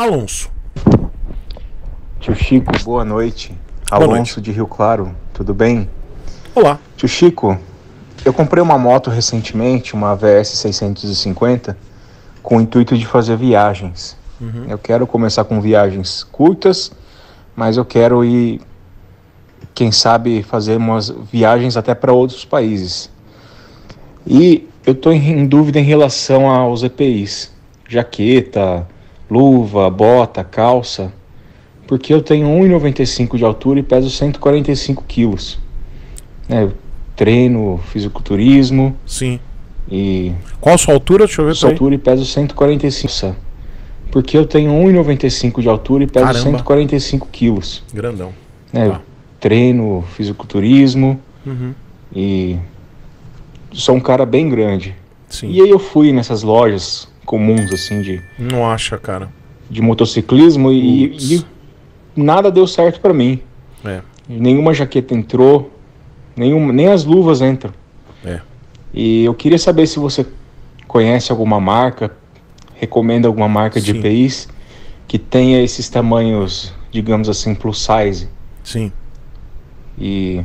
Alonso. Tio Chico, boa noite. Alonso boa noite. de Rio Claro, tudo bem? Olá. Tio Chico, eu comprei uma moto recentemente, uma VS 650, com o intuito de fazer viagens. Uhum. Eu quero começar com viagens curtas, mas eu quero ir, quem sabe, fazer umas viagens até para outros países. E eu estou em, em dúvida em relação aos EPIs, jaqueta, luva, bota, calça, porque eu tenho 1,95 de altura e peso 145 quilos. É, eu treino fisiculturismo. Sim. E. Qual a sua altura? Deixa eu ver. Sua altura e peso 145. Porque eu tenho 1,95 de altura e peso Caramba. 145 quilos. Grandão. É, tá. Eu treino fisiculturismo. Uhum. E. Sou um cara bem grande. Sim. E aí eu fui nessas lojas comuns, assim, de. Não acha, cara. De motociclismo e, e nada deu certo para mim. É. Nenhuma jaqueta entrou, nenhuma nem as luvas entram. É. E eu queria saber se você conhece alguma marca, recomenda alguma marca Sim. de EPIs que tenha esses tamanhos, digamos assim, plus size. Sim. E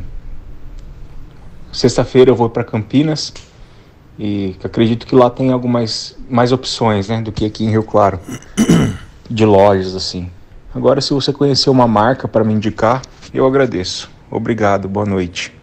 sexta-feira eu vou para Campinas. E acredito que lá tem algumas mais opções, né, do que aqui em Rio Claro, de lojas assim. Agora, se você conhecer uma marca para me indicar, eu agradeço. Obrigado, boa noite.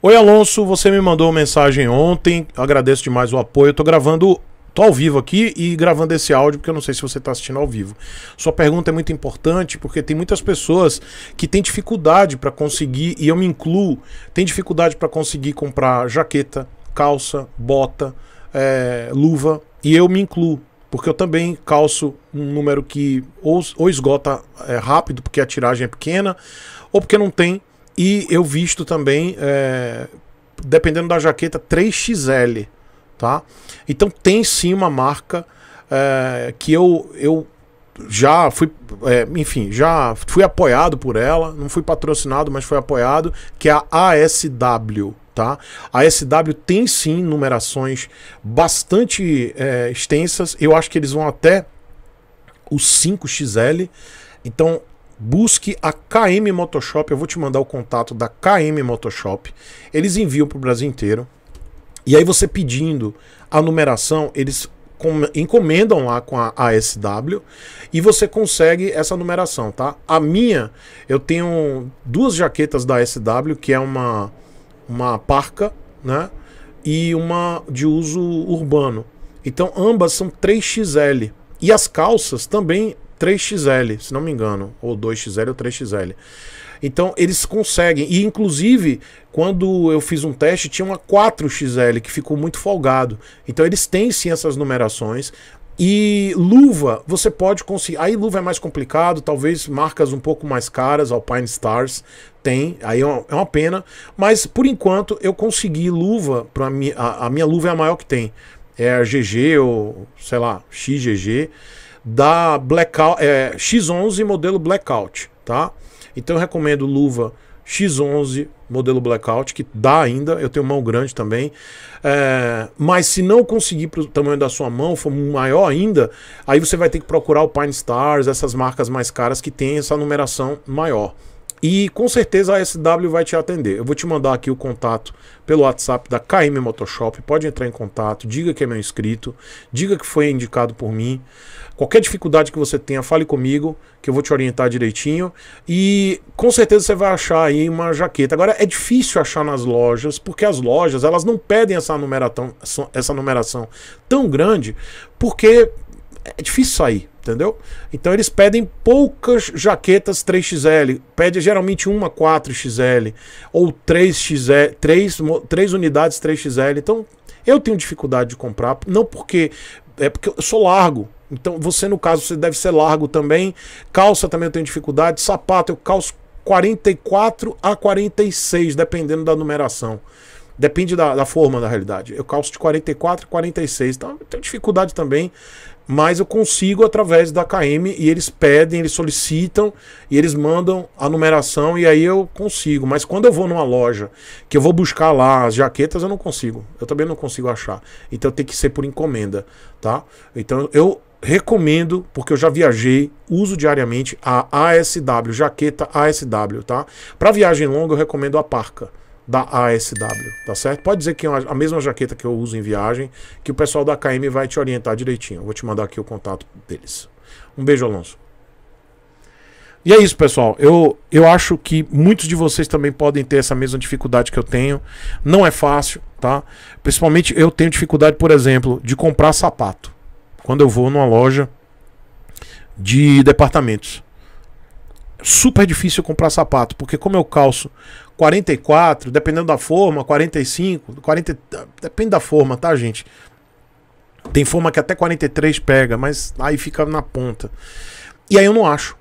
Oi, Alonso, você me mandou uma mensagem ontem, agradeço demais o apoio. Estou gravando, tô ao vivo aqui e gravando esse áudio, porque eu não sei se você está assistindo ao vivo. Sua pergunta é muito importante, porque tem muitas pessoas que têm dificuldade para conseguir, e eu me incluo, tem dificuldade para conseguir comprar jaqueta, calça, bota, é, luva. E eu me incluo, porque eu também calço um número que ou, ou esgota é, rápido, porque a tiragem é pequena, ou porque não tem. E eu visto também, é, dependendo da jaqueta, 3XL. Tá? Então tem sim uma marca é, que eu, eu já fui, é, enfim, já fui apoiado por ela, não fui patrocinado, mas fui apoiado, que é a ASW, tá? A SW tem sim numerações bastante é, extensas, eu acho que eles vão até o 5XL, então busque a KM Motoshop, eu vou te mandar o contato da KM Motoshop, eles enviam para o Brasil inteiro, e aí você pedindo a numeração, eles encomendam lá com a ASW e você consegue essa numeração, tá? A minha, eu tenho duas jaquetas da ASW, que é uma uma parca, né? E uma de uso urbano. Então ambas são 3XL. E as calças também 3XL, se não me engano, ou 2XL ou 3XL. Então eles conseguem. E inclusive, quando eu fiz um teste, tinha uma 4XL que ficou muito folgado. Então eles têm sim essas numerações, e luva, você pode conseguir. Aí luva é mais complicado, talvez marcas um pouco mais caras, Alpine Stars tem, aí é uma, é uma pena. Mas por enquanto eu consegui luva, pra mi, a, a minha luva é a maior que tem. É a GG ou sei lá, XGG, da Blackout, é, X11 modelo Blackout, tá? Então eu recomendo luva X11 modelo blackout, que dá ainda, eu tenho mão grande também. É, mas se não conseguir para o tamanho da sua mão, for maior ainda, aí você vai ter que procurar o Pine Stars, essas marcas mais caras que tem essa numeração maior. E com certeza a SW vai te atender. Eu vou te mandar aqui o contato pelo WhatsApp da KM Motoshop. Pode entrar em contato, diga que é meu inscrito, diga que foi indicado por mim. Qualquer dificuldade que você tenha, fale comigo, que eu vou te orientar direitinho. E com certeza você vai achar aí uma jaqueta. Agora é difícil achar nas lojas, porque as lojas elas não pedem essa numeração, essa numeração tão grande, porque é difícil sair. Entendeu? Então eles pedem poucas jaquetas 3XL, pede geralmente uma 4XL ou 3XL, 3, 3 unidades 3XL. Então eu tenho dificuldade de comprar, não porque é porque eu sou largo. Então você no caso você deve ser largo também. Calça também eu tenho dificuldade, sapato eu calço 44 a 46, dependendo da numeração. Depende da, da, forma, na realidade. Eu calço de 44 a 46. Então, eu tenho dificuldade também mas eu consigo através da KM e eles pedem, eles solicitam e eles mandam a numeração e aí eu consigo. Mas quando eu vou numa loja que eu vou buscar lá as jaquetas, eu não consigo. Eu também não consigo achar. Então tem que ser por encomenda, tá? Então eu recomendo, porque eu já viajei, uso diariamente a ASW, jaqueta ASW, tá? Para viagem longa eu recomendo a Parca da ASW, tá certo? Pode dizer que é a mesma jaqueta que eu uso em viagem, que o pessoal da KM vai te orientar direitinho. vou te mandar aqui o contato deles. Um beijo, Alonso. E é isso, pessoal. Eu, eu acho que muitos de vocês também podem ter essa mesma dificuldade que eu tenho. Não é fácil, tá? Principalmente eu tenho dificuldade, por exemplo, de comprar sapato. Quando eu vou numa loja de departamentos super difícil comprar sapato, porque como eu calço 44, dependendo da forma, 45, 40, depende da forma, tá, gente? Tem forma que até 43 pega, mas aí fica na ponta. E aí eu não acho.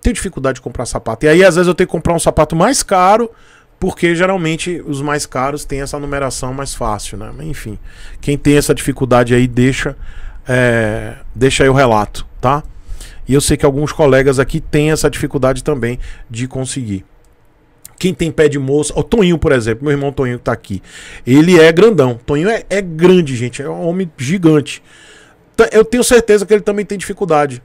Tenho dificuldade de comprar sapato. E aí às vezes eu tenho que comprar um sapato mais caro, porque geralmente os mais caros têm essa numeração mais fácil, né? Enfim, quem tem essa dificuldade aí, deixa, é, deixa aí o relato, tá? E eu sei que alguns colegas aqui têm essa dificuldade também de conseguir. Quem tem pé de moça, o Toninho, por exemplo, meu irmão Toninho que tá aqui. Ele é grandão. Toninho é, é grande, gente, é um homem gigante. Eu tenho certeza que ele também tem dificuldade.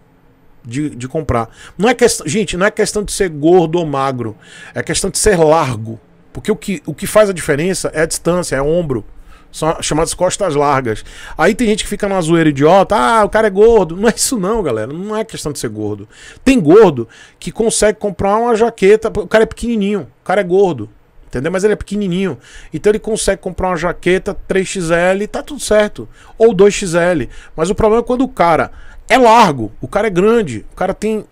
De, de, comprar. Não é questão, gente, não é questão de ser gordo ou magro, é questão de ser largo, porque o que, o que faz a diferença é a distância, é o ombro. São chamadas costas largas. Aí tem gente que fica numa zoeira idiota. Ah, o cara é gordo. Não é isso não, galera. Não é questão de ser gordo. Tem gordo que consegue comprar uma jaqueta. O cara é pequenininho. O cara é gordo. Entendeu? Mas ele é pequenininho. Então ele consegue comprar uma jaqueta 3XL, tá tudo certo. Ou 2XL. Mas o problema é quando o cara é largo, o cara é grande, o cara tem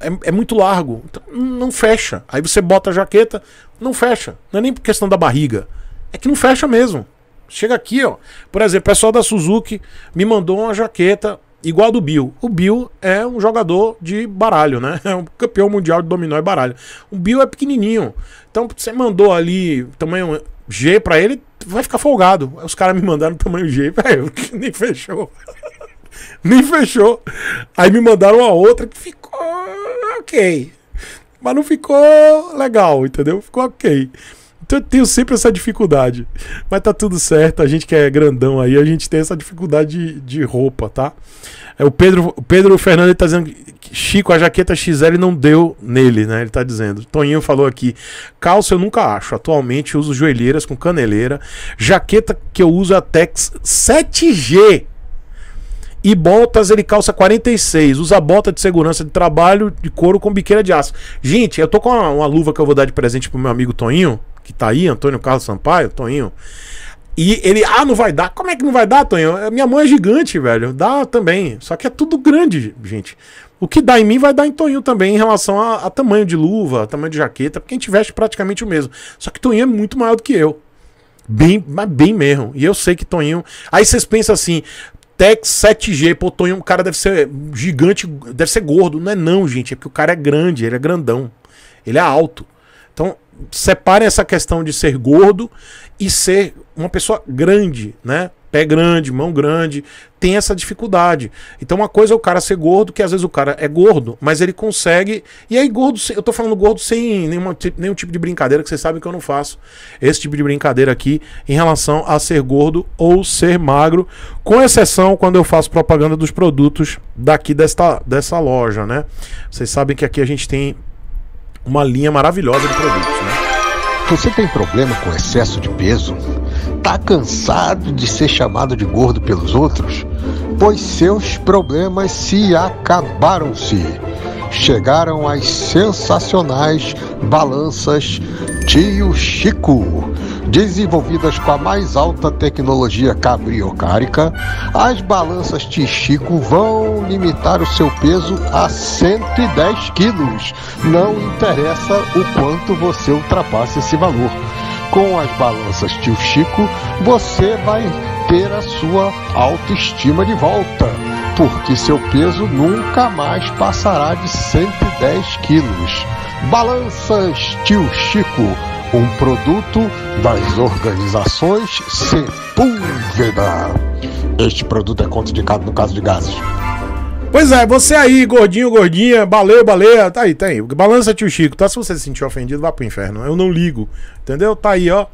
é, é, muito largo. Então, não fecha. Aí você bota a jaqueta, não fecha. Não é nem por questão da barriga. É que não fecha mesmo. Chega aqui, ó. Por exemplo, o pessoal da Suzuki me mandou uma jaqueta igual do Bill. O Bill é um jogador de baralho, né? É um campeão mundial de dominó e baralho. O Bill é pequenininho. Então, você mandou ali tamanho G para ele, vai ficar folgado. Os caras me mandaram tamanho G, velho, nem fechou. nem fechou. Aí me mandaram a outra que ficou ok. Mas não ficou legal, entendeu? Ficou ok. Então eu tenho sempre essa dificuldade. Mas tá tudo certo, a gente que é grandão aí, a gente tem essa dificuldade de, de roupa, tá? É, o Pedro, o Pedro Fernandes tá dizendo que Chico, a jaqueta XL não deu nele, né? Ele tá dizendo. Toninho falou aqui: calça eu nunca acho. Atualmente uso joelheiras com caneleira. Jaqueta que eu uso é a Tex 7G. E botas ele calça 46. Usa bota de segurança de trabalho de couro com biqueira de aço. Gente, eu tô com uma, uma luva que eu vou dar de presente pro meu amigo Toninho que tá aí, Antônio Carlos Sampaio, Toninho. E ele, ah, não vai dar. Como é que não vai dar, Toninho? Minha mãe é gigante, velho. Dá também. Só que é tudo grande, gente. O que dá em mim vai dar em Toninho também em relação a, a tamanho de luva, tamanho de jaqueta, porque a gente veste praticamente o mesmo. Só que Toninho é muito maior do que eu. Bem, mas bem mesmo. E eu sei que Toninho. Aí vocês pensam assim, Tech 7G. Pô, Toninho, o cara deve ser gigante, deve ser gordo. Não é não, gente. É porque o cara é grande, ele é grandão. Ele é alto. Então, separe essa questão de ser gordo e ser uma pessoa grande, né? Pé grande, mão grande, tem essa dificuldade. Então, uma coisa é o cara ser gordo, que às vezes o cara é gordo, mas ele consegue. E aí, gordo, eu tô falando gordo sem nenhuma, nenhum tipo de brincadeira, que vocês sabem que eu não faço esse tipo de brincadeira aqui em relação a ser gordo ou ser magro, com exceção quando eu faço propaganda dos produtos daqui desta, dessa loja, né? Vocês sabem que aqui a gente tem uma linha maravilhosa de produtos. Né? Você tem problema com excesso de peso? Tá cansado de ser chamado de gordo pelos outros? Pois seus problemas se acabaram-se. Chegaram as sensacionais balanças Tio Chico desenvolvidas com a mais alta tecnologia cabriocárica, as balanças Tichico vão limitar o seu peso a 110 quilos. Não interessa o quanto você ultrapasse esse valor. Com as balanças Tio Chico, você vai ter a sua autoestima de volta, porque seu peso nunca mais passará de 110 quilos. Balanças Tio Chico um produto das organizações Sepúlveda. Este produto é contraindicado no caso de gases. Pois é, você aí, gordinho, gordinha, baleia, baleia, tá aí, tá aí. Balança, tio Chico, tá? Se você se sentir ofendido, vá pro inferno. Eu não ligo, entendeu? Tá aí, ó.